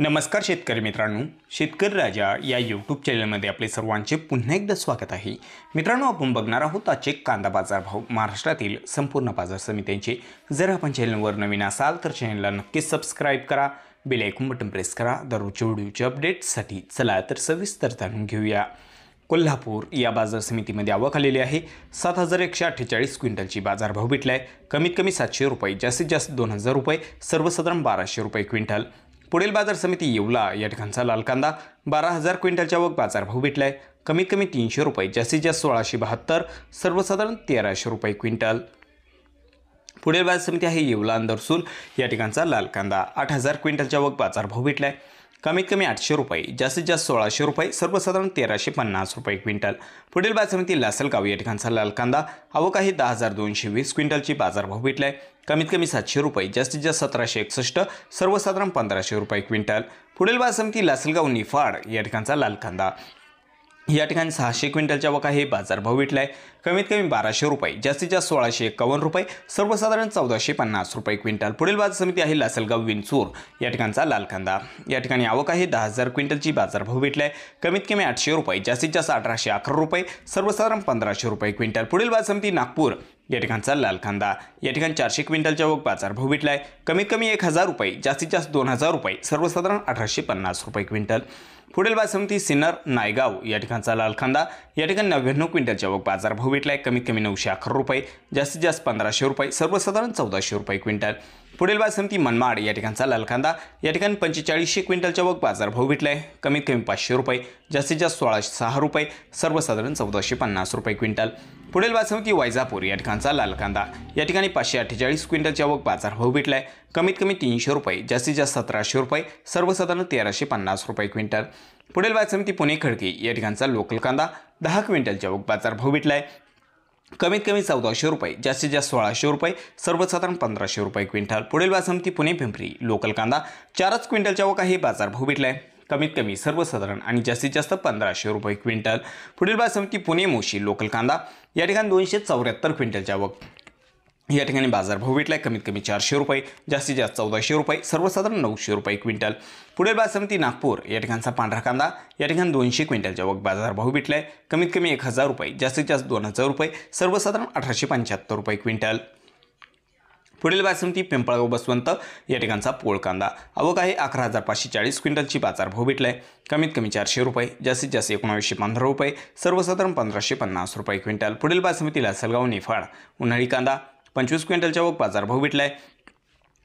नमस्कार शेतकरी मित्रांनो शेतकरी राजा या यूट्यूब चॅनलमध्ये आपले सर्वांचे पुन्हा एकदा स्वागत आहे मित्रांनो आपण बघणार आहोत आजचे कांदा बाजार भाव महाराष्ट्रातील संपूर्ण बाजार समित्यांचे जर आपण चॅनलवर नवीन असाल तर चॅनलला नक्कीच सबस्क्राईब करा बेल आयकॉन बटन प्रेस करा दररोजच्या व्हिडिओचे अपडेट्ससाठी चला तर सविस्तर जाणून घेऊया कोल्हापूर या बाजार समितीमध्ये आवक आलेली आहे सात हजार एकशे अठ्ठेचाळीस क्विंटलची बाजारभाव भेटला आहे कमीत कमी सातशे रुपये जास्तीत जास्त दोन हजार रुपये सर्वसाधारण बाराशे रुपये क्विंटल पुढील बाजार समिती येवला या ठिकाणचा लाल कांदा बारा हजार क्विंटलच्या वग बाजार भेटला आहे कमीत कमी तीनशे रुपये जास्तीत जास्त सोळाशे बहात्तर सर्वसाधारण तेराशे रुपये क्विंटल पुढील बाजार समिती आहे येवला अंदरसूल या ठिकाणचा लाल कांदा आठ हजार क्विंटलच्या वग बाजार भेटला आहे कमीत कमी आठशे रुपये जास्तीत जास्त सोळाशे रुपये सर्वसाधारण तेराशे पन्नास रुपये क्विंटल पुढील बासमती लासलगाव या ठिकाणचा लाल कांदा काही दहा हजार दोनशे वीस क्विंटलची बाजारभाव भेटला आहे कमीत कमी सातशे रुपये जास्तीत जास्त सतराशे एकसष्ट सर्वसाधारण पंधराशे रुपये क्विंटल पुढील बाजार समिती लासलगाव निफाड या ठिकाणचा लाल कांदा या ठिकाणी सहाशे क्विंटलच्या वका हे बाजारभाव भेटला आहे कमीत कमी बाराशे रुपये जास्तीत जास्त सोळाशे एकावन्न रुपये सर्वसाधारण चौदाशे पन्नास रुपये क्विंटल पुढील बाजार समिती आहे लासलगाव विंचूर या ठिकाणचा लाल या ठिकाणी आवक आहे दहा हजार क्विंटलची बाजारभाव भेटला आहे कमीत कमी आठशे रुपये जास्तीत जास्त अठराशे अकरा रुपये सर्वसाधारण पंधराशे रुपये क्विंटल पुढील बाजार समिती नागपूर या ठिकाणचा लाल कांदा या ठिकाणी चारशे क्विंटलच्या वग बाजार भेटला आहे कमीत कमी एक हजार रुपये जास्तीत जास्त दोन हजार रुपये सर्वसाधारण अठराशे पन्नास रुपये क्विंटल पुढील बाजार समिती सिन्नर नायगाव या ठिकाणचा लाल कांदा या ठिकाणी नव्याण्णव क्विंटलच्या वग बाजार भेटला आहे कमीत कमी नऊशे अकरा रुपये जास्तीत जास्त पंधराशे रुपये सर्वसाधारण चौदाशे रुपये क्विंटल पुढील बाजार समिती मनमाड या ठिकाणचा लाल कांदा या ठिकाणी पंचेचाळीसशे क्विंटलच्या वग बाजार भेटला आहे कमीत कमी पाचशे रुपये जास्तीत जास्त सोळाशे सहा रुपये सर्वसाधारण चौदाशे पन्नास रुपये क्विंटल पुढील बातमी वैजापूर या ठिकाणचा लाल कांदा या ठिकाणी पाचशे अठ्ठेचाळीस क्विंटलच्या आवक बाजार भाव भेटला आहे कमीत कमी तीनशे रुपये जास्तीत जास्त सतराशे रुपये सर्वसाधारण तेराशे पन्नास रुपये क्विंटल पुढील बातमी पुणे खडकी या ठिकाणचा लोकल कांदा दहा क्विंटलच्या आवक बाजार भाव भेटला आहे कमीत कमी चौदाशे रुपये जास्तीत जास्त सोळाशे रुपये सर्वसाधारण पंधराशे रुपये क्विंटल पुढील बासमती पुणे पिंपरी लोकल कांदा चारच क्विंटलच्या आवक आहे बाजार भाव आहे कमीत कमी सर्वसाधारण आणि जास्तीत जास्त पंधराशे रुपये क्विंटल पुढील बाजार समिती पुणे मोशी लोकल कांदा या ठिकाणी दोनशे चौऱ्याहत्तर क्विंटलच्या वक या ठिकाणी बाजारभाव भेटला आहे कमीत कमी चारशे रुपये जास्तीत जास्त चौदाशे रुपये सर्वसाधारण नऊशे रुपये क्विंटल पुढील बाजार समिती नागपूर या ठिकाणचा पांढरा कांदा या ठिकाणी दोनशे क्विंटलच्या वग बाजारभाव भेटला आहे कमीत कमी एक हजार रुपये जास्तीत जास्त दोन हजार रुपये सर्वसाधारण अठराशे पंच्याहत्तर रुपये क्विंटल पुढील बासमती पिंपळगाव बसवंत या ठिकाणचा पोळ कांदा आवक आहे अकरा हजार पाचशे चाळीस क्विंटलची भाव भेटला आहे कमीत कमी चारशे रुपये जास्तीत जास्त एकोणावीसशे पंधरा रुपये सर्वसाधारण पंधराशे पन्नास रुपये क्विंटल पुढील बासमतीला सलगाव निफाड उन्हाळी कांदा पंचवीस क्विंटलच्या आवक भाव भेटला आहे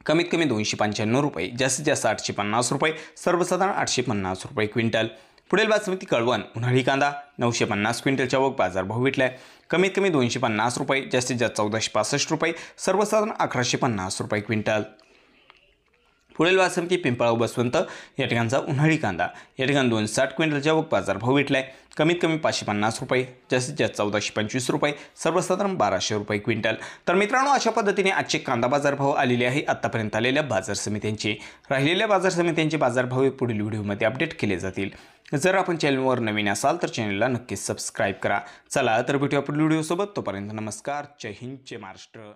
कमीत कमी दोनशे पंच्याण्णव रुपये जास्तीत जास्त आठशे पन्नास रुपये सर्वसाधारण आठशे पन्नास रुपये क्विंटल पुढील बाजार कळवण उन्हाळी कांदा नऊशे पन्नास क्विंटलच्या बाजार बाजारभाव भेटला आहे कमीत कमी दोनशे पन्नास रुपये जास्तीत जास्त चौदाशे पासष्ट रुपये सर्वसाधारण अकराशे पन्नास रुपये क्विंटल पुढील वासंती पिंपळाव बसवंत या ठिकाणचा उन्हाळी कांदा या ठिकाणी दोन साठ क्विंटलच्या बाजारभाव भेटला आहे कमीत कमी पाचशे पन्नास रुपये जास्तीत जास्त चौदाशे पंचवीस रुपये सर्वसाधारण बाराशे रुपये क्विंटल तर मित्रांनो अशा पद्धतीने आजचे कांदा बाजारभाव आलेले आहे आत्तापर्यंत आलेल्या बाजार समित्यांचे राहिलेल्या बाजार समित्यांचे बाजारभाव हे पुढील व्हिडिओमध्ये अपडेट केले जातील जर आपण चॅनलवर नवीन असाल तर चॅनलला नक्कीच सबस्क्राईब करा चला तर भेटूया पुढील व्हिडिओसोबत तोपर्यंत नमस्कार जय हिंद जय महाराष्ट्र